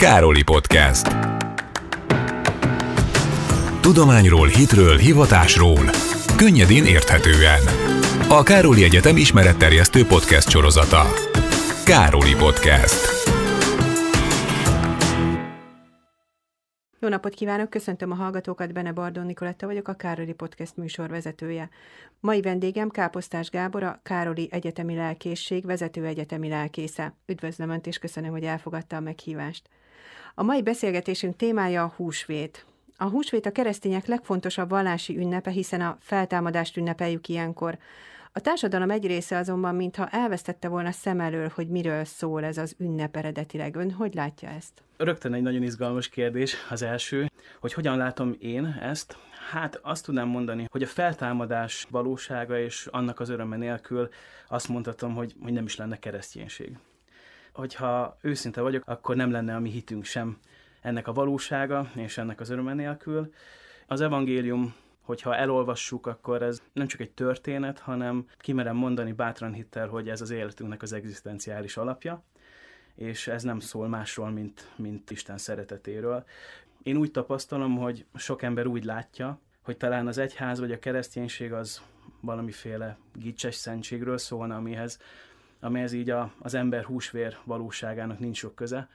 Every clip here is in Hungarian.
Károli Podcast. Tudományról, hitről, hivatásról. Könnyedén érthetően. A Károli Egyetem ismeretterjesztő podcast sorozata. Károli Podcast. Jó napot kívánok, köszöntöm a hallgatókat, Bene Bardon Nikoletta vagyok, a Károli Podcast műsor vezetője. Mai vendégem Káposztás Gábor, a Károli Egyetemi Lelkészség vezető egyetemi lelkésze. Üdvözlöm Önt, és köszönöm, hogy elfogadta a meghívást. A mai beszélgetésünk témája a húsvét. A húsvét a keresztények legfontosabb vallási ünnepe, hiszen a feltámadást ünnepeljük ilyenkor. A társadalom egy része azonban, mintha elvesztette volna szem elől, hogy miről szól ez az ünnep eredetileg. Ön hogy látja ezt? Rögtön egy nagyon izgalmas kérdés az első, hogy hogyan látom én ezt. Hát azt tudnám mondani, hogy a feltámadás valósága és annak az öröme nélkül azt mondhatom, hogy, hogy nem is lenne kereszténység. Hogyha őszinte vagyok, akkor nem lenne a mi hitünk sem ennek a valósága és ennek az öröme nélkül. Az evangélium hogyha elolvassuk, akkor ez nem csak egy történet, hanem kimerem mondani bátran hittel, hogy ez az életünknek az egzisztenciális alapja, és ez nem szól másról, mint, mint Isten szeretetéről. Én úgy tapasztalom, hogy sok ember úgy látja, hogy talán az egyház vagy a kereszténység az valamiféle gicses szentségről szólna, amihez amihez így a, az ember húsvér valóságának nincs sok köze,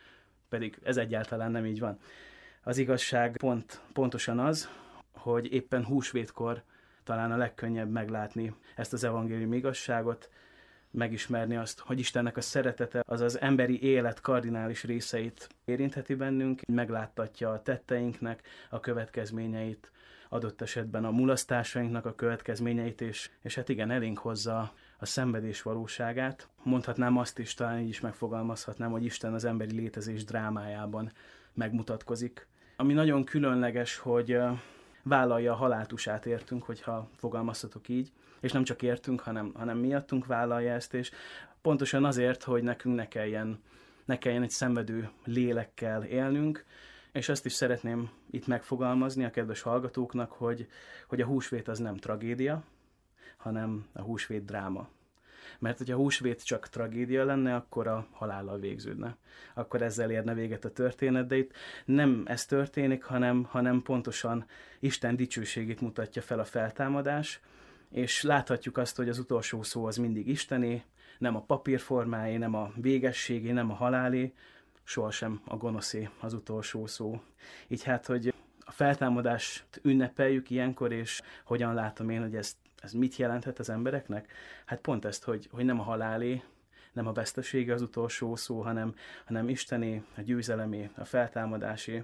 pedig ez egyáltalán nem így van. Az igazság pont, pontosan az, hogy éppen húsvétkor talán a legkönnyebb meglátni ezt az evangéliumi igazságot, megismerni azt, hogy Istennek a szeretete az az emberi élet kardinális részeit érintheti bennünk, megláttatja a tetteinknek a következményeit, adott esetben a mulasztásainknak a következményeit, és, és hát igen, elénk hozza a szenvedés valóságát. Mondhatnám azt is, talán így is megfogalmazhatnám, hogy Isten az emberi létezés drámájában megmutatkozik. Ami nagyon különleges, hogy vállalja a haláltusát értünk, hogyha fogalmazhatok így, és nem csak értünk, hanem, hanem miattunk vállalja ezt, és pontosan azért, hogy nekünk ne kelljen, ne kelljen egy szenvedő lélekkel élnünk, és ezt is szeretném itt megfogalmazni a kedves hallgatóknak, hogy, hogy a húsvét az nem tragédia, hanem a húsvét dráma. Mert hogyha a húsvét csak tragédia lenne, akkor a halállal végződne. Akkor ezzel érne véget a történet, de itt nem ez történik, hanem, hanem pontosan Isten dicsőségét mutatja fel a feltámadás, és láthatjuk azt, hogy az utolsó szó az mindig Istené, nem a papírformáé, nem a végességé, nem a halálé, sohasem a gonoszé az utolsó szó. Így hát, hogy a feltámadást ünnepeljük ilyenkor, és hogyan látom én, hogy ezt ez mit jelenthet az embereknek? Hát pont ezt, hogy, hogy nem a halálé, nem a vesztesége az utolsó szó, hanem, hanem Istené, a győzelemé, a feltámadásé.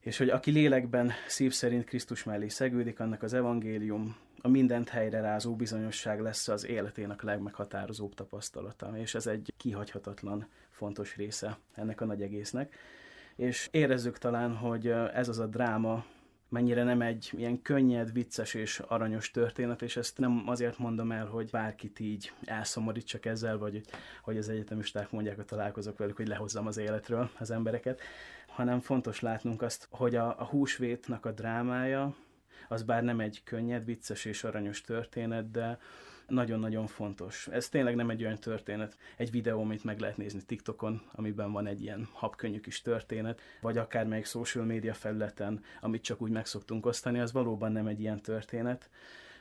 És hogy aki lélekben szív szerint Krisztus mellé szegődik, annak az evangélium, a mindent helyre rázó bizonyosság lesz az életének legmeghatározóbb tapasztalata, és ez egy kihagyhatatlan fontos része ennek a nagy egésznek. És érezzük talán, hogy ez az a dráma, mennyire nem egy ilyen könnyed, vicces és aranyos történet, és ezt nem azért mondom el, hogy bárkit így elszomorítsak ezzel, vagy hogy az egyetemisták mondják, hogy találkozok velük, hogy lehozzam az életről az embereket, hanem fontos látnunk azt, hogy a, a húsvétnak a drámája, az bár nem egy könnyed, vicces és aranyos történet, de nagyon-nagyon fontos. Ez tényleg nem egy olyan történet, egy videó, amit meg lehet nézni TikTokon, amiben van egy ilyen habkönnyű kis történet, vagy akár még social media felületen, amit csak úgy megszoktunk osztani, az valóban nem egy ilyen történet.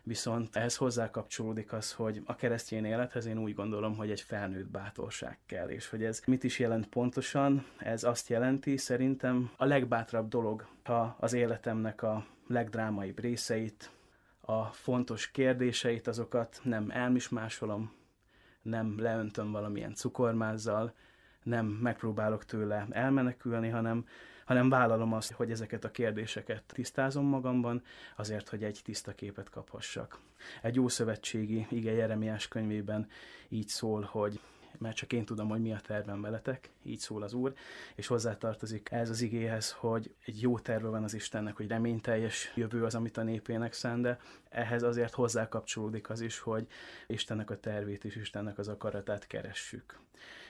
Viszont ehhez hozzá kapcsolódik az, hogy a keresztény élethez én úgy gondolom, hogy egy felnőtt bátorság kell, és hogy ez mit is jelent pontosan, ez azt jelenti szerintem a legbátrabb dolog, ha az életemnek a legdrámaibb részeit, a fontos kérdéseit, azokat nem elmismásolom, nem leöntöm valamilyen cukormázzal, nem megpróbálok tőle elmenekülni, hanem, hanem vállalom azt, hogy ezeket a kérdéseket tisztázom magamban, azért, hogy egy tiszta képet kaphassak. Egy ószövetségi ige Jeremiás könyvében így szól, hogy mert csak én tudom, hogy mi a tervem veletek, így szól az Úr, és hozzátartozik ez az igéhez, hogy egy jó terve van az Istennek, hogy reményteljes jövő az, amit a népének szán, de ehhez azért hozzákapcsolódik az is, hogy Istennek a tervét és Istennek az akaratát keressük.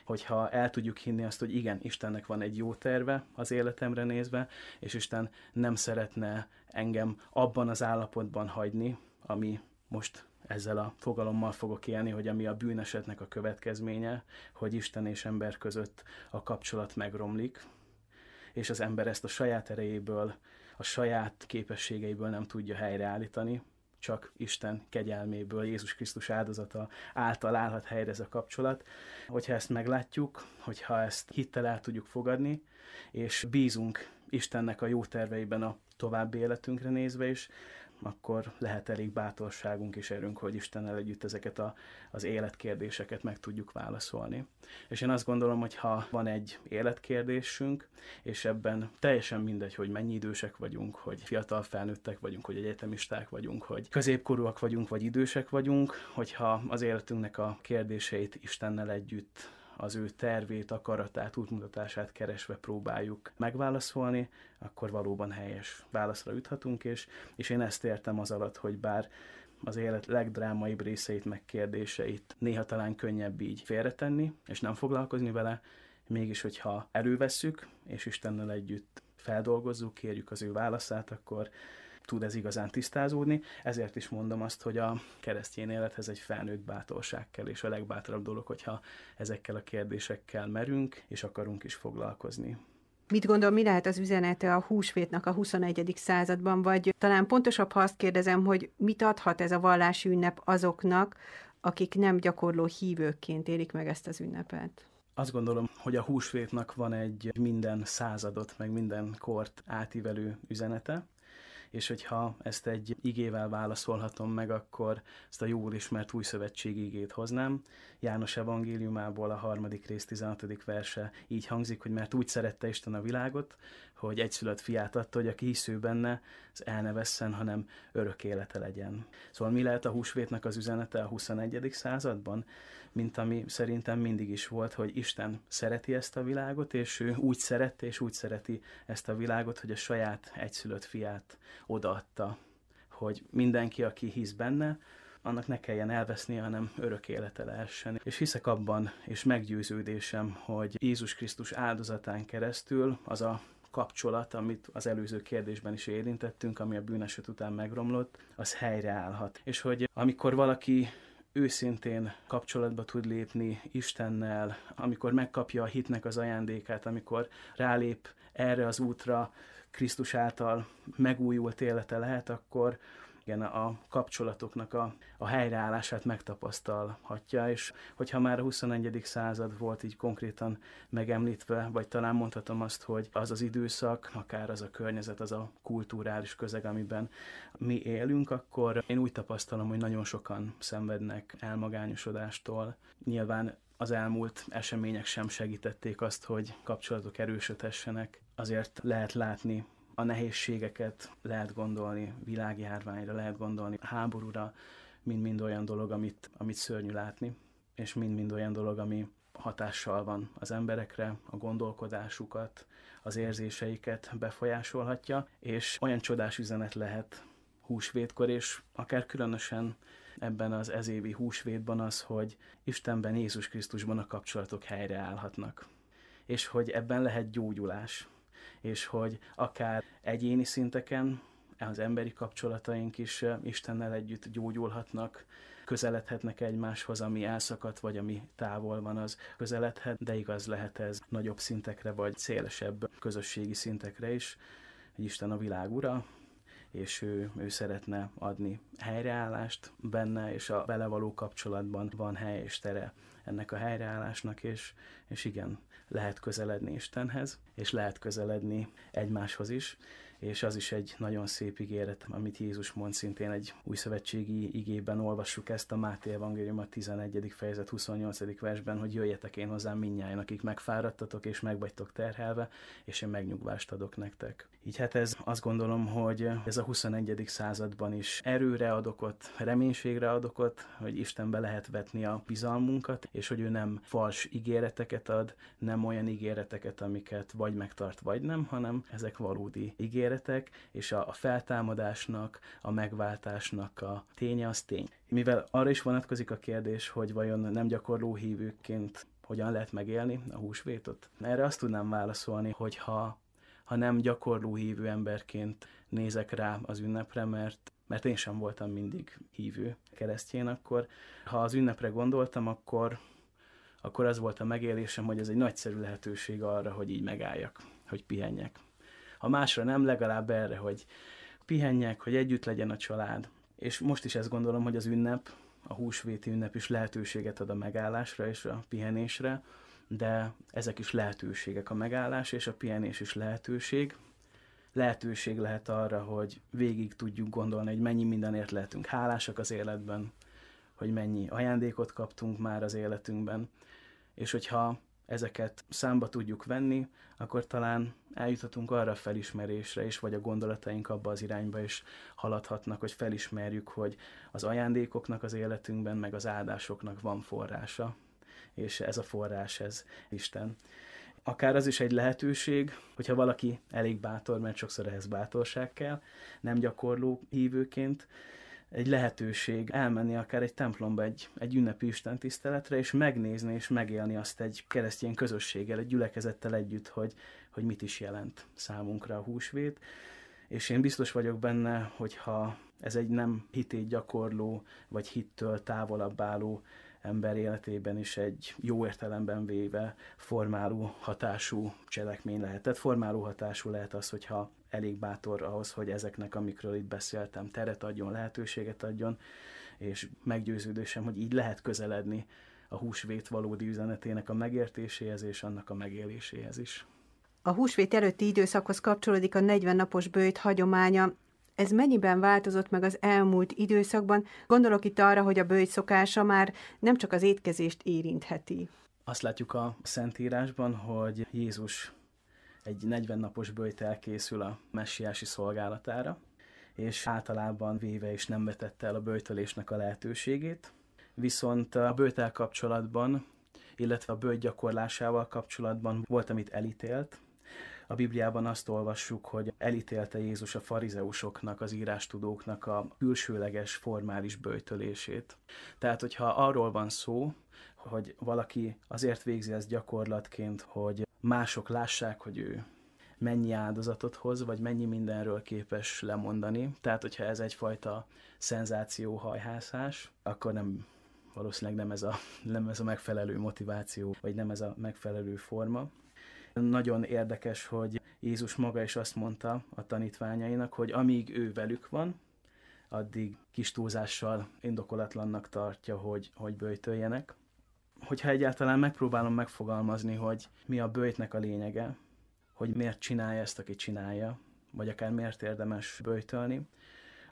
Hogyha el tudjuk hinni azt, hogy igen, Istennek van egy jó terve az életemre nézve, és Isten nem szeretne engem abban az állapotban hagyni, ami most ezzel a fogalommal fogok élni, hogy ami a bűnesetnek a következménye, hogy Isten és ember között a kapcsolat megromlik, és az ember ezt a saját erejéből, a saját képességeiből nem tudja helyreállítani, csak Isten kegyelméből, Jézus Krisztus áldozata által állhat helyre ez a kapcsolat. Hogyha ezt meglátjuk, hogyha ezt hittel el tudjuk fogadni, és bízunk Istennek a jó terveiben a további életünkre nézve is, akkor lehet elég bátorságunk és erőnk, hogy Istennel együtt ezeket a, az életkérdéseket meg tudjuk válaszolni. És én azt gondolom, hogy ha van egy életkérdésünk, és ebben teljesen mindegy, hogy mennyi idősek vagyunk, hogy fiatal felnőttek vagyunk, hogy egyetemisták vagyunk, hogy középkorúak vagyunk, vagy idősek vagyunk, hogyha az életünknek a kérdéseit Istennel együtt az ő tervét, akaratát, útmutatását keresve próbáljuk megválaszolni, akkor valóban helyes válaszra juthatunk, és, és én ezt értem az alatt, hogy bár az élet legdrámaibb részeit, megkérdéseit néha talán könnyebb így félretenni, és nem foglalkozni vele, mégis, hogyha elővesszük, és Istennel együtt feldolgozzuk, kérjük az ő válaszát, akkor tud ez igazán tisztázódni, ezért is mondom azt, hogy a keresztény élethez egy felnőtt bátorság kell, és a legbátrabb dolog, hogyha ezekkel a kérdésekkel merünk, és akarunk is foglalkozni. Mit gondol, mi lehet az üzenete a húsvétnak a 21. században, vagy talán pontosabb, ha azt kérdezem, hogy mit adhat ez a vallási ünnep azoknak, akik nem gyakorló hívőként élik meg ezt az ünnepet? Azt gondolom, hogy a húsvétnak van egy minden századot, meg minden kort átívelő üzenete és hogyha ezt egy igével válaszolhatom meg, akkor ezt a jól ismert új szövetség igét hoznám. János evangéliumából a harmadik rész 16. verse így hangzik, hogy mert úgy szerette Isten a világot, hogy egyszülött fiát adta, hogy aki hisző benne, az vesszen, hanem örök élete legyen. Szóval mi lehet a húsvétnak az üzenete a 21. században? Mint ami szerintem mindig is volt, hogy Isten szereti ezt a világot, és ő úgy szerette, és úgy szereti ezt a világot, hogy a saját egyszülött fiát odaadta, hogy mindenki, aki hisz benne, annak ne kelljen elveszni, hanem örök élete lehessen. És hiszek abban, és meggyőződésem, hogy Jézus Krisztus áldozatán keresztül az a kapcsolat, amit az előző kérdésben is érintettünk, ami a bűneset után megromlott, az helyreállhat. És hogy amikor valaki őszintén kapcsolatba tud lépni Istennel, amikor megkapja a hitnek az ajándékát, amikor rálép erre az útra Krisztus által megújult élete lehet, akkor igen, a kapcsolatoknak a, a helyreállását megtapasztalhatja, és hogyha már a 21. század volt így konkrétan megemlítve, vagy talán mondhatom azt, hogy az az időszak, akár az a környezet, az a kulturális közeg, amiben mi élünk, akkor én úgy tapasztalom, hogy nagyon sokan szenvednek elmagányosodástól. Nyilván az elmúlt események sem segítették azt, hogy kapcsolatok erősödhessenek. Azért lehet látni a nehézségeket lehet gondolni, világjárványra lehet gondolni, háborúra, mind-mind olyan dolog, amit, amit szörnyű látni, és mind-mind olyan dolog, ami hatással van az emberekre, a gondolkodásukat, az érzéseiket befolyásolhatja, és olyan csodás üzenet lehet húsvétkor, és akár különösen ebben az ezévi húsvétban az, hogy Istenben, Jézus Krisztusban a kapcsolatok helyreállhatnak, és hogy ebben lehet gyógyulás, és hogy akár egyéni szinteken az emberi kapcsolataink is Istennel együtt gyógyulhatnak, közeledhetnek egymáshoz, ami elszakadt, vagy ami távol van, az közeledhet, de igaz lehet ez nagyobb szintekre, vagy szélesebb közösségi szintekre is, hogy Isten a világ ura, és ő, ő szeretne adni helyreállást benne, és a vele való kapcsolatban van hely és tere ennek a helyreállásnak, és, és igen, lehet közeledni Istenhez, és lehet közeledni egymáshoz is és az is egy nagyon szép ígéret, amit Jézus mond szintén egy új szövetségi igében olvassuk ezt a Máté Evangélium a 11. fejezet 28. versben, hogy jöjjetek én hozzám minnyáján, akik megfáradtatok és megvagytok terhelve, és én megnyugvást adok nektek. Így hát ez azt gondolom, hogy ez a 21. században is erőre ad reménységre ad hogy Istenbe lehet vetni a bizalmunkat, és hogy ő nem fals ígéreteket ad, nem olyan ígéreteket, amiket vagy megtart, vagy nem, hanem ezek valódi ígéreteket ígéretek, és a, feltámadásnak, a megváltásnak a ténye az tény. Mivel arra is vonatkozik a kérdés, hogy vajon nem gyakorló hívőként hogyan lehet megélni a húsvétot? Erre azt tudnám válaszolni, hogy ha, ha nem gyakorló hívő emberként nézek rá az ünnepre, mert mert én sem voltam mindig hívő keresztjén akkor. Ha az ünnepre gondoltam, akkor, akkor az volt a megélésem, hogy ez egy nagyszerű lehetőség arra, hogy így megálljak, hogy pihenjek ha másra nem, legalább erre, hogy pihenjek, hogy együtt legyen a család. És most is ezt gondolom, hogy az ünnep, a húsvéti ünnep is lehetőséget ad a megállásra és a pihenésre, de ezek is lehetőségek. A megállás és a pihenés is lehetőség. Lehetőség lehet arra, hogy végig tudjuk gondolni, hogy mennyi mindenért lehetünk hálásak az életben, hogy mennyi ajándékot kaptunk már az életünkben, és hogyha ezeket számba tudjuk venni, akkor talán eljuthatunk arra a felismerésre is, vagy a gondolataink abba az irányba is haladhatnak, hogy felismerjük, hogy az ajándékoknak az életünkben, meg az áldásoknak van forrása, és ez a forrás, ez Isten. Akár az is egy lehetőség, hogyha valaki elég bátor, mert sokszor ehhez bátorság kell, nem gyakorló hívőként, egy lehetőség elmenni akár egy templomba, egy, egy ünnepi istentiszteletre, és megnézni és megélni azt egy keresztény közösséggel, egy gyülekezettel együtt, hogy, hogy mit is jelent számunkra a húsvét. És én biztos vagyok benne, hogyha ez egy nem hitét gyakorló, vagy hittől távolabb álló ember életében is egy jó értelemben véve formáló hatású cselekmény lehet. Tehát formáló hatású lehet az, hogyha elég bátor ahhoz, hogy ezeknek, amikről itt beszéltem, teret adjon, lehetőséget adjon, és meggyőződésem, hogy így lehet közeledni a húsvét valódi üzenetének a megértéséhez és annak a megéléséhez is. A húsvét előtti időszakhoz kapcsolódik a 40 napos bőjt hagyománya. Ez mennyiben változott meg az elmúlt időszakban? Gondolok itt arra, hogy a bőjt szokása már nem csak az étkezést érintheti. Azt látjuk a Szentírásban, hogy Jézus egy 40 napos bőjt elkészül a messiási szolgálatára, és általában véve is nem vetette el a bőjtölésnek a lehetőségét. Viszont a bőjtel kapcsolatban, illetve a bőjt gyakorlásával kapcsolatban volt, amit elítélt. A Bibliában azt olvassuk, hogy elítélte Jézus a farizeusoknak, az írástudóknak a külsőleges formális bőjtölését. Tehát, hogyha arról van szó, hogy valaki azért végzi ezt gyakorlatként, hogy mások lássák, hogy ő mennyi áldozatot hoz, vagy mennyi mindenről képes lemondani. Tehát, hogyha ez egyfajta szenzációhajhászás, akkor nem valószínűleg nem ez, a, nem ez a megfelelő motiváció, vagy nem ez a megfelelő forma. Nagyon érdekes, hogy Jézus maga is azt mondta a tanítványainak, hogy amíg ő velük van, addig kis túlzással indokolatlannak tartja, hogy, hogy böjtöljenek hogyha egyáltalán megpróbálom megfogalmazni, hogy mi a bőjtnek a lényege, hogy miért csinálja ezt, aki csinálja, vagy akár miért érdemes bőjtölni,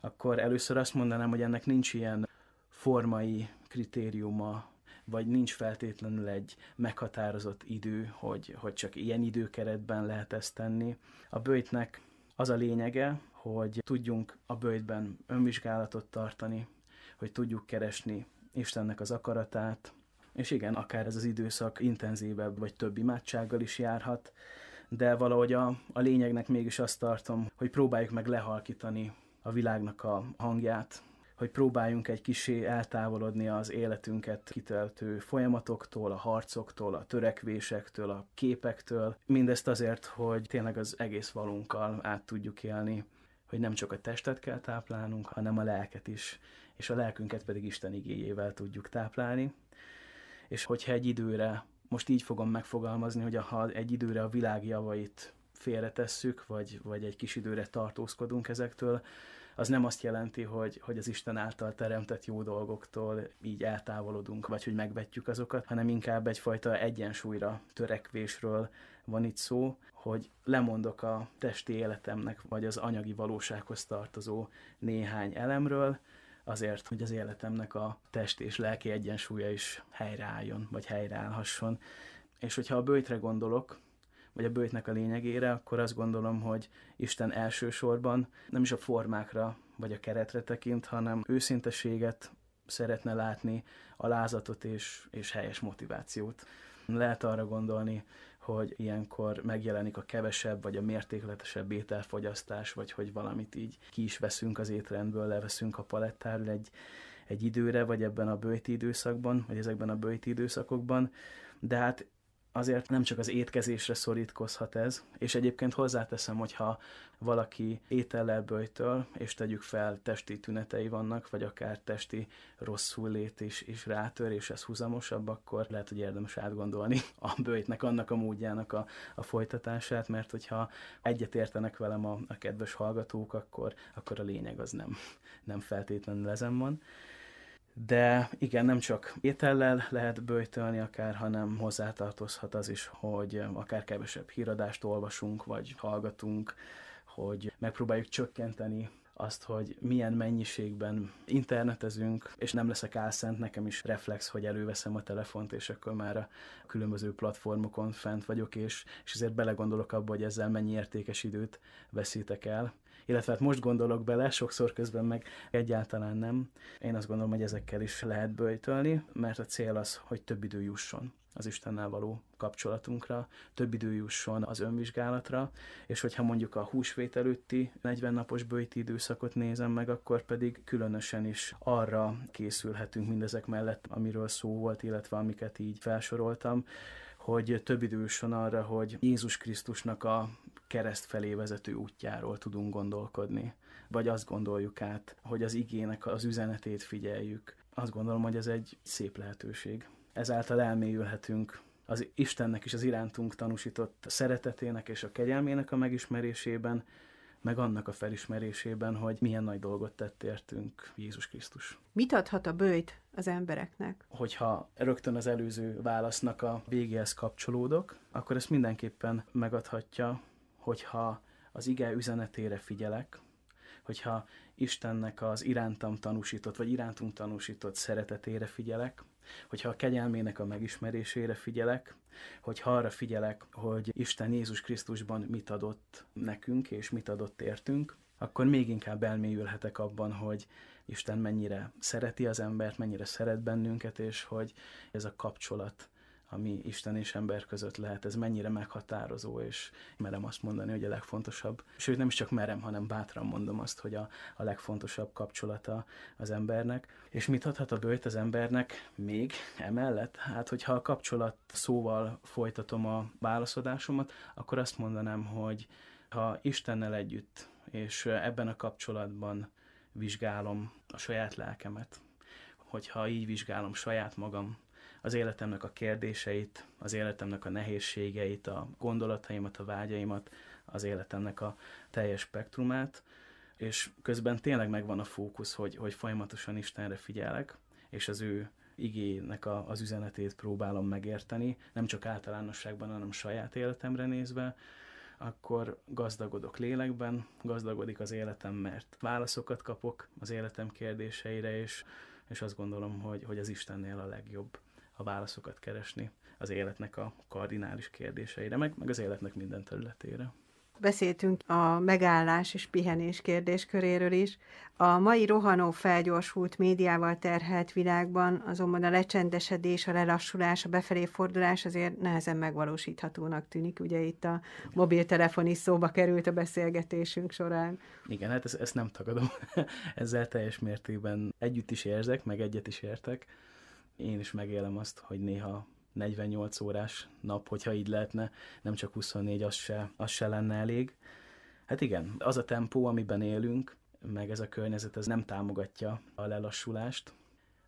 akkor először azt mondanám, hogy ennek nincs ilyen formai kritériuma, vagy nincs feltétlenül egy meghatározott idő, hogy, hogy csak ilyen időkeretben lehet ezt tenni. A bőjtnek az a lényege, hogy tudjunk a bőjtben önvizsgálatot tartani, hogy tudjuk keresni Istennek az akaratát, és igen, akár ez az időszak intenzívebb vagy több imádsággal is járhat, de valahogy a, a lényegnek mégis azt tartom, hogy próbáljuk meg lehalkítani a világnak a hangját, hogy próbáljunk egy kisé eltávolodni az életünket kitöltő folyamatoktól, a harcoktól, a törekvésektől, a képektől. Mindezt azért, hogy tényleg az egész valunkkal át tudjuk élni, hogy nem csak a testet kell táplálnunk, hanem a lelket is, és a lelkünket pedig Isten igéjével tudjuk táplálni és hogyha egy időre, most így fogom megfogalmazni, hogy ha egy időre a világ javait félretesszük, vagy, vagy egy kis időre tartózkodunk ezektől, az nem azt jelenti, hogy, hogy az Isten által teremtett jó dolgoktól így eltávolodunk, vagy hogy megvetjük azokat, hanem inkább egyfajta egyensúlyra törekvésről van itt szó, hogy lemondok a testi életemnek, vagy az anyagi valósághoz tartozó néhány elemről, azért, hogy az életemnek a test és lelki egyensúlya is helyreálljon, vagy helyreállhasson. És hogyha a bőjtre gondolok, vagy a bőjtnek a lényegére, akkor azt gondolom, hogy Isten elsősorban nem is a formákra vagy a keretre tekint, hanem őszinteséget szeretne látni, alázatot és, és helyes motivációt. Lehet arra gondolni, hogy ilyenkor megjelenik a kevesebb, vagy a mértékletesebb ételfogyasztás, vagy hogy valamit így ki is veszünk az étrendből, leveszünk a palettáról egy, egy időre, vagy ebben a bőti időszakban, vagy ezekben a bőti időszakokban, de hát azért nem csak az étkezésre szorítkozhat ez, és egyébként hozzáteszem, hogyha valaki étellel böjtöl, és tegyük fel testi tünetei vannak, vagy akár testi lét is, is rátör, és ez húzamosabb, akkor lehet, hogy érdemes átgondolni a böjtnek, annak a módjának a, a folytatását, mert hogyha egyet értenek velem a, a kedves hallgatók, akkor, akkor a lényeg az nem, nem feltétlenül ezen van de igen, nem csak étellel lehet böjtölni akár, hanem hozzátartozhat az is, hogy akár kevesebb híradást olvasunk, vagy hallgatunk, hogy megpróbáljuk csökkenteni azt, hogy milyen mennyiségben internetezünk, és nem leszek álszent, nekem is reflex, hogy előveszem a telefont, és akkor már a különböző platformokon fent vagyok, és, és ezért belegondolok abba, hogy ezzel mennyi értékes időt veszítek el illetve hát most gondolok bele, sokszor közben meg egyáltalán nem. Én azt gondolom, hogy ezekkel is lehet böjtölni, mert a cél az, hogy több idő jusson az Istennel való kapcsolatunkra, több idő jusson az önvizsgálatra, és hogyha mondjuk a húsvét előtti 40 napos bőti időszakot nézem meg, akkor pedig különösen is arra készülhetünk mindezek mellett, amiről szó volt, illetve amiket így felsoroltam, hogy több idő jusson arra, hogy Jézus Krisztusnak a kereszt felé vezető útjáról tudunk gondolkodni, vagy azt gondoljuk át, hogy az igének az üzenetét figyeljük. Azt gondolom, hogy ez egy szép lehetőség. Ezáltal elmélyülhetünk az Istennek és az irántunk tanúsított szeretetének és a kegyelmének a megismerésében, meg annak a felismerésében, hogy milyen nagy dolgot tett értünk Jézus Krisztus. Mit adhat a bőjt az embereknek? Hogyha rögtön az előző válasznak a végéhez kapcsolódok, akkor ezt mindenképpen megadhatja hogyha az ige üzenetére figyelek, hogyha Istennek az irántam tanúsított, vagy irántunk tanúsított szeretetére figyelek, hogyha a kegyelmének a megismerésére figyelek, hogy arra figyelek, hogy Isten Jézus Krisztusban mit adott nekünk, és mit adott értünk, akkor még inkább elmélyülhetek abban, hogy Isten mennyire szereti az embert, mennyire szeret bennünket, és hogy ez a kapcsolat ami Isten és ember között lehet, ez mennyire meghatározó, és merem azt mondani, hogy a legfontosabb, sőt nem is csak merem, hanem bátran mondom azt, hogy a, a legfontosabb kapcsolata az embernek. És mit adhat a bőjt az embernek még emellett? Hát, hogyha a kapcsolat szóval folytatom a válaszodásomat, akkor azt mondanám, hogy ha Istennel együtt, és ebben a kapcsolatban vizsgálom a saját lelkemet, hogyha így vizsgálom saját magam, az életemnek a kérdéseit, az életemnek a nehézségeit, a gondolataimat, a vágyaimat, az életemnek a teljes spektrumát, és közben tényleg megvan a fókusz, hogy, hogy folyamatosan Istenre figyelek, és az ő igének a, az üzenetét próbálom megérteni, nem csak általánosságban, hanem saját életemre nézve, akkor gazdagodok lélekben, gazdagodik az életem, mert válaszokat kapok az életem kérdéseire, és, és azt gondolom, hogy, hogy az Istennél a legjobb a válaszokat keresni az életnek a kardinális kérdéseire, meg, meg az életnek minden területére. Beszéltünk a megállás és pihenés kérdésköréről is. A mai rohanó felgyorsult médiával terhelt világban azonban a lecsendesedés, a lelassulás, a befelé fordulás azért nehezen megvalósíthatónak tűnik. Ugye itt a mobiltelefon is szóba került a beszélgetésünk során. Igen, hát ezt, ezt nem tagadom. Ezzel teljes mértékben együtt is érzek, meg egyet is értek én is megélem azt, hogy néha 48 órás nap, hogyha így lehetne, nem csak 24, az se, az se lenne elég. Hát igen, az a tempó, amiben élünk, meg ez a környezet, ez nem támogatja a lelassulást,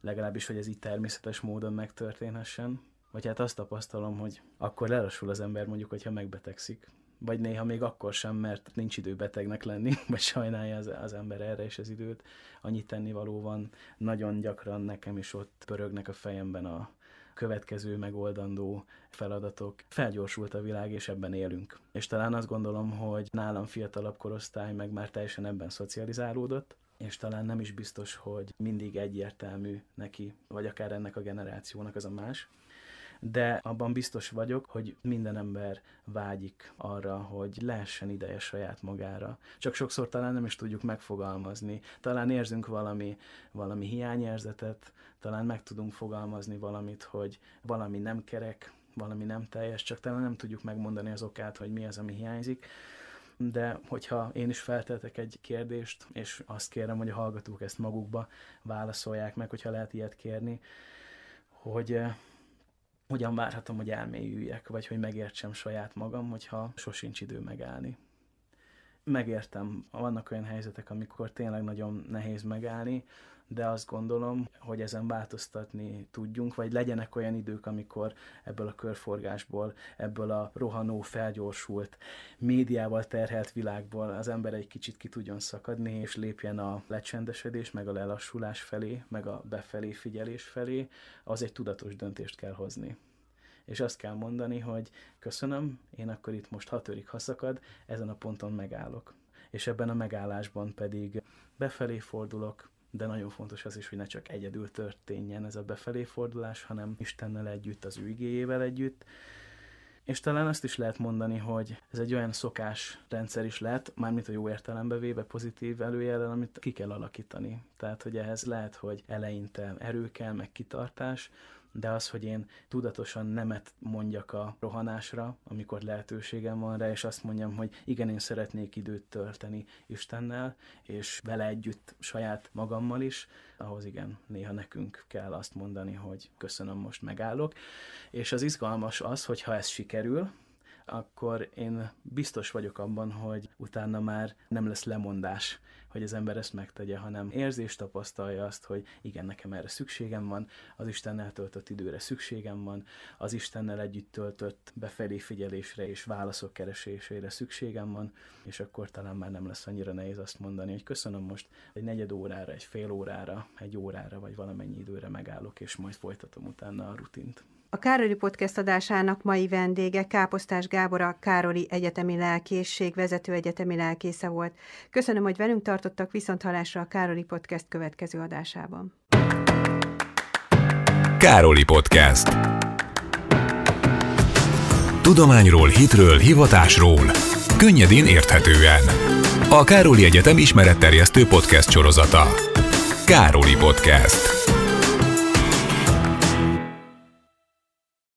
legalábbis, hogy ez így természetes módon megtörténhessen. Vagy hát azt tapasztalom, hogy akkor lelassul az ember mondjuk, hogyha megbetegszik, vagy néha még akkor sem, mert nincs idő betegnek lenni, vagy sajnálja az, az ember erre is az időt. Annyit tennivaló van, nagyon gyakran nekem is ott pörögnek a fejemben a következő megoldandó feladatok. Felgyorsult a világ, és ebben élünk. És talán azt gondolom, hogy nálam fiatalabb korosztály meg már teljesen ebben szocializálódott, és talán nem is biztos, hogy mindig egyértelmű neki, vagy akár ennek a generációnak az a más de abban biztos vagyok, hogy minden ember vágyik arra, hogy lehessen ideje saját magára. Csak sokszor talán nem is tudjuk megfogalmazni. Talán érzünk valami, valami hiányérzetet, talán meg tudunk fogalmazni valamit, hogy valami nem kerek, valami nem teljes, csak talán nem tudjuk megmondani az okát, hogy mi az, ami hiányzik de hogyha én is felteltek egy kérdést, és azt kérem, hogy a hallgatók ezt magukba válaszolják meg, hogyha lehet ilyet kérni, hogy eh, hogyan várhatom, hogy elmélyüljek, vagy hogy megértsem saját magam, hogyha sosincs idő megállni. Megértem, vannak olyan helyzetek, amikor tényleg nagyon nehéz megállni, de azt gondolom, hogy ezen változtatni tudjunk, vagy legyenek olyan idők, amikor ebből a körforgásból, ebből a rohanó, felgyorsult, médiával terhelt világból az ember egy kicsit ki tudjon szakadni, és lépjen a lecsendesedés, meg a lelassulás felé, meg a befelé figyelés felé, az egy tudatos döntést kell hozni és azt kell mondani, hogy köszönöm, én akkor itt most hatörik haszakad, ezen a ponton megállok. És ebben a megállásban pedig befelé fordulok, de nagyon fontos az is, hogy ne csak egyedül történjen ez a befelé fordulás, hanem Istennel együtt, az ő igéjével együtt. És talán azt is lehet mondani, hogy ez egy olyan szokás rendszer is lehet, mármint a jó értelembe véve pozitív előjelen, amit ki kell alakítani. Tehát, hogy ehhez lehet, hogy eleinte erő kell, meg kitartás, de az, hogy én tudatosan nemet mondjak a rohanásra, amikor lehetőségem van rá, és azt mondjam, hogy igen, én szeretnék időt tölteni Istennel, és vele együtt saját magammal is, ahhoz igen, néha nekünk kell azt mondani, hogy köszönöm, most megállok. És az izgalmas az, hogyha ez sikerül, akkor én biztos vagyok abban, hogy utána már nem lesz lemondás, hogy az ember ezt megtegye, hanem érzés tapasztalja azt, hogy igen, nekem erre szükségem van, az Istennel töltött időre szükségem van, az Istennel együtt töltött befelé figyelésre és válaszok keresésére szükségem van, és akkor talán már nem lesz annyira nehéz azt mondani, hogy köszönöm most egy negyed órára, egy fél órára, egy órára, vagy valamennyi időre megállok, és majd folytatom utána a rutint. A Károli Podcast adásának mai vendége Káposztás Gábor a Károli Egyetemi Lelkészség vezető egyetemi lelkésze volt. Köszönöm, hogy velünk tartottak, viszont a Károli Podcast következő adásában. Károli Podcast Tudományról, hitről, hivatásról. Könnyedén érthetően. A Károli Egyetem ismeretterjesztő podcast sorozata. Károli Podcast.